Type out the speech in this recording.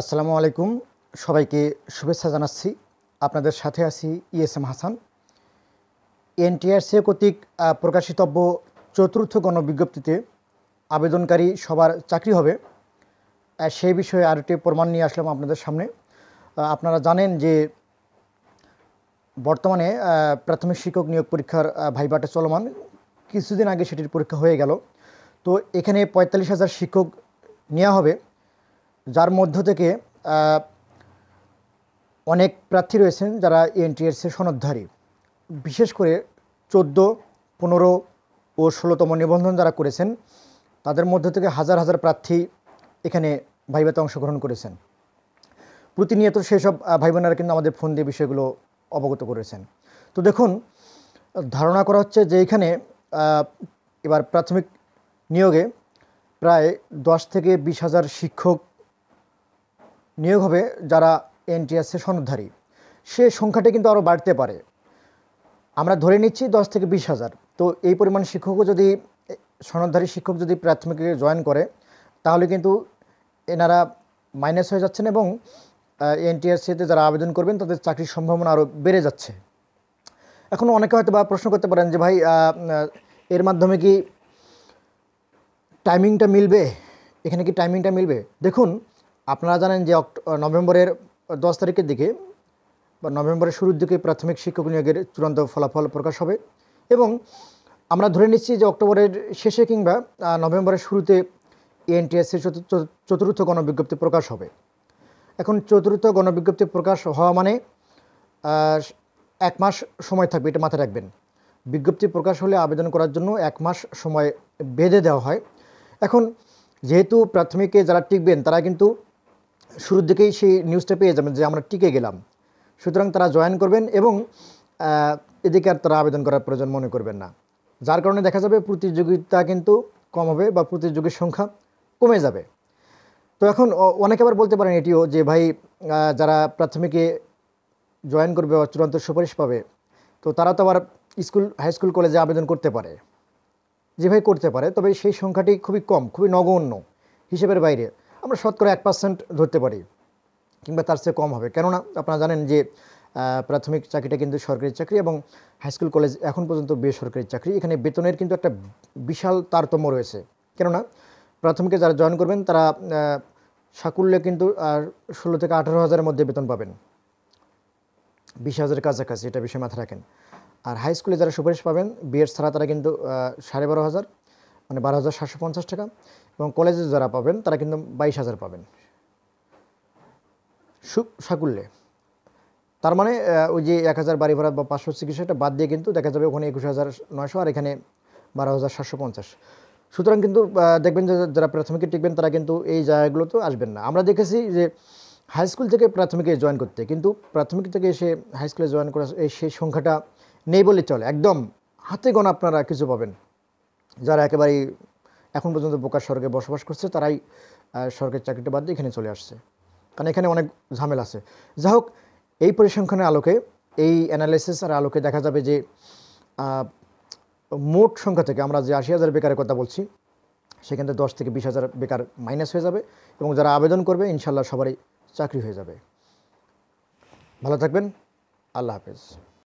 আসসালামু আলাইকুম সবাইকে শুভেচ্ছা জানাচ্ছি আপনাদের সাথে আছি ইএসএম হাসান এনটিআরসি কর্তৃক প্রকাশিতব্য চতুর্থ গণবিজ্ঞপ্তিতে আবেদনকারী সবার চাকরি হবে সেই বিষয়ে আর একটি প্রমাণ নিয়ে আসলাম আপনাদের সামনে আপনারা জানেন যে বর্তমানে প্রাথমিক শিক্ষক নিয়োগ পরীক্ষার ভাইবাটে চলমান কিছুদিন আগে সেটির পরীক্ষা হয়ে গেল তো এখানে পঁয়তাল্লিশ হাজার শিক্ষক নেওয়া হবে যার মধ্য থেকে অনেক প্রার্থী রয়েছেন যারা এনটিএসের সনদধারী বিশেষ করে চোদ্দো পনেরো ও ষোলোতম নিবন্ধন যারা করেছেন তাদের মধ্য থেকে হাজার হাজার প্রার্থী এখানে ভাইবাতে অংশগ্রহণ করেছেন প্রতিনিয়ত সেসব ভাই বোনেরা কিন্তু আমাদের ফোন দিয়ে বিষয়গুলো অবগত করেছেন তো দেখুন ধারণা করা হচ্ছে যে এখানে এবার প্রাথমিক নিয়োগে প্রায় দশ থেকে বিশ হাজার শিক্ষক নিয়োগ হবে যারা এনটিএসসি সনদধারী সে সংখ্যাটি কিন্তু আরও বাড়তে পারে আমরা ধরে নিচ্ছি দশ থেকে বিশ হাজার তো এই পরিমাণ শিক্ষকও যদি সনদধারী শিক্ষক যদি প্রাথমিকে জয়েন করে তাহলে কিন্তু এনারা মাইনাস হয়ে যাচ্ছেন এবং এনটিএসসিতে যারা আবেদন করবেন তাদের চাকরির সম্ভাবনা আরও বেড়ে যাচ্ছে এখন অনেকে হয়তো বা প্রশ্ন করতে পারেন যে ভাই এর মাধ্যমে কি টাইমিংটা মিলবে এখানে কি টাইমিংটা মিলবে দেখুন আপনারা জানেন যে নভেম্বরের দশ তারিখের দিকে বা নভেম্বরের শুরুর দিকে প্রাথমিক শিক্ষক নিয়োগের চূড়ান্ত ফলাফল প্রকাশ হবে এবং আমরা ধরে নিচ্ছি যে অক্টোবরের শেষে কিংবা নভেম্বরের শুরুতে এনটিএসসির চতুর্থ গণবিজ্ঞপ্তি প্রকাশ হবে এখন চতুর্থ গণবিজ্ঞপ্তি প্রকাশ হওয়া মানে এক মাস সময় থাকবে এটা মাথায় রাখবেন বিজ্ঞপ্তি প্রকাশ হলে আবেদন করার জন্য এক মাস সময় বেঁধে দেওয়া হয় এখন যেহেতু প্রাথমিকে যারা টিকবেন তারা কিন্তু শুরুর দিকেই সেই নিউজটা পেয়ে যাবেন যে আমরা টিকে গেলাম সুতরাং তারা জয়েন করবেন এবং এদিকে আর তারা আবেদন করার প্রয়োজন মনে করবেন না যার কারণে দেখা যাবে প্রতিযোগিতা কিন্তু কম হবে বা প্রতিযোগীর সংখ্যা কমে যাবে তো এখন অনেকে আবার বলতে পারেন এটিও যে ভাই যারা প্রাথমিকে জয়েন করবে বা চূড়ান্ত সুপারিশ পাবে তো তারা তো আবার স্কুল হাই স্কুল কলেজে আবেদন করতে পারে যে ভাই করতে পারে তবে সেই সংখ্যাটি খুবই কম খুবই নগণ্য হিসেবের বাইরে আমরা শতকরা এক পার্সেন্ট ধরতে পারি কিংবা তার চেয়ে কম হবে কেননা আপনারা জানেন যে প্রাথমিক চাকরিটা কিন্তু সরকারি চাকরি এবং হাইস্কুল কলেজ এখন পর্যন্ত বেসরকারি চাকরি এখানে বেতনের কিন্তু একটা বিশাল তারতম্য রয়েছে কেননা প্রাথমিকে যারা জয়েন করবেন তারা সাকুল্যে কিন্তু আর ষোলো থেকে আঠারো হাজারের মধ্যে বেতন পাবেন বিশ হাজারের কাছাকাছি এটা বিষয়ে মাথায় রাখেন আর হাই স্কুলে যারা সুপারিশ পাবেন বিএড ছাড়া তারা কিন্তু সাড়ে বারো হাজার মানে বারো হাজার সাতশো পঞ্চাশ টাকা এবং কলেজে যারা পাবেন তারা কিন্তু বাইশ হাজার পাবেন সাকুল্যে তার মানে ওই যে এক হাজার বাড়ি ভাড়া বা পাঁচশো চিকিৎসাটা বাদ দিয়ে কিন্তু দেখা যাবে ওখানে একুশ হাজার নয়শো আর এখানে বারো হাজার সাতশো পঞ্চাশ সুতরাং কিন্তু দেখবেন যে যারা প্রাথমিকে টিকবেন তারা কিন্তু এই জায়গাগুলোতে আসবেন না আমরা দেখেছি যে হাই স্কুল থেকে প্রাথমিকে জয়েন করতে কিন্তু প্রাথমিক থেকে এসে হাই স্কুলে জয়েন করা সেই সংখ্যাটা নেই বলে চলে একদম হাতে গোনা আপনারা কিছু পাবেন যারা একেবারেই এখন পর্যন্ত বোকার স্বর্গে বসবাস করছে তারাই সরকারের চাকরিটা বাদ দিয়ে এখানে চলে আসছে কারণ এখানে অনেক ঝামেলা আছে যা হোক এই পরিসংখ্যানের আলোকে এই অ্যানালাইসিস আর আলোকে দেখা যাবে যে মোট সংখ্যা থেকে আমরা যে আশি হাজার বেকারের কথা বলছি সেখান থেকে দশ থেকে বিশ হাজার বেকার মাইনাস হয়ে যাবে এবং যারা আবেদন করবে ইনশাল্লাহ সবারই চাকরি হয়ে যাবে ভালো থাকবেন আল্লাহ হাফেজ